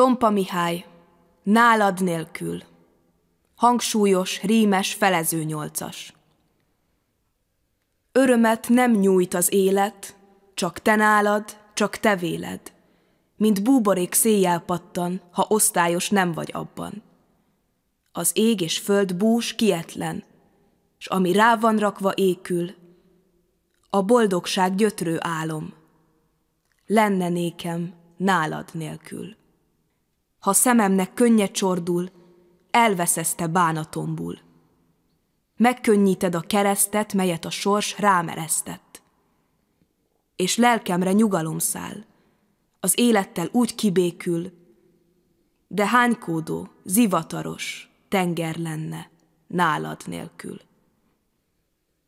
Tompa Mihály, nálad nélkül. Hangsúlyos, rímes, felező nyolcas. Örömet nem nyújt az élet, csak te nálad, csak te véled. Mint búborék széjjel pattan, ha osztályos nem vagy abban. Az ég és föld bús kietlen, s ami rá van rakva ékül, a boldogság gyötrő álom. Lenne nékem nálad nélkül ha szememnek könnye csordul, elveszeszte bánatomból. Megkönnyíted a keresztet, melyet a sors rámeresztett. És lelkemre nyugalom száll, az élettel úgy kibékül, de hánykódó, zivataros tenger lenne nálad nélkül.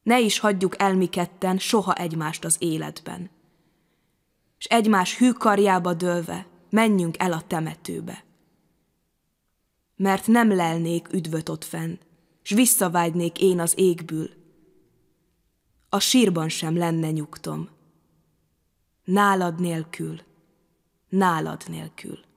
Ne is hagyjuk el mi ketten soha egymást az életben, és egymás hűkarjába dőlve, menjünk el a temetőbe. Mert nem lelnék üdvöt ott fenn, s visszavágynék én az égből. A sírban sem lenne nyugtom. Nálad nélkül, nálad nélkül.